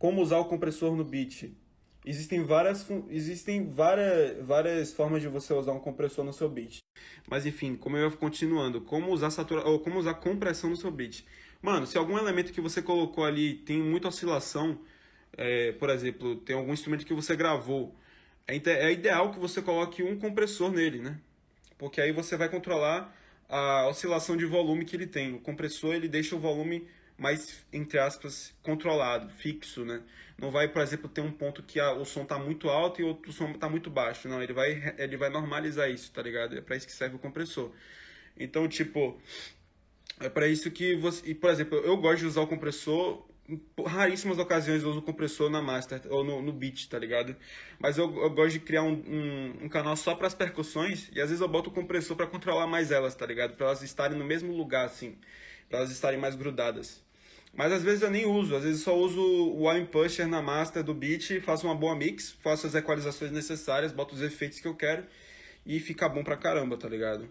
como usar o compressor no beat. Existem várias, existem várias, várias formas de você usar um compressor no seu beat. Mas enfim, como eu ia continuando, como usar satura, ou como usar compressão no seu beat. Mano, se algum elemento que você colocou ali tem muita oscilação, é, por exemplo, tem algum instrumento que você gravou, é, é ideal que você coloque um compressor nele, né? Porque aí você vai controlar a oscilação de volume que ele tem. O compressor ele deixa o volume mais, entre aspas, controlado, fixo, né? Não vai, por exemplo, ter um ponto que a, ah, o som tá muito alto e outro som tá muito baixo. Não, ele vai, ele vai normalizar isso, tá ligado? É para isso que serve o compressor. Então, tipo, é para isso que você. E, por exemplo, eu gosto de usar o compressor. Raríssimas ocasiões eu uso o compressor na master ou no, no beat, tá ligado? Mas eu, eu gosto de criar um, um, um canal só para as percussões e às vezes eu boto o compressor para controlar mais elas, tá ligado? Para elas estarem no mesmo lugar, assim, para elas estarem mais grudadas. Mas às vezes eu nem uso, às vezes só uso o Wine Pusher na master do beat, faço uma boa mix, faço as equalizações necessárias, boto os efeitos que eu quero e fica bom pra caramba, tá ligado?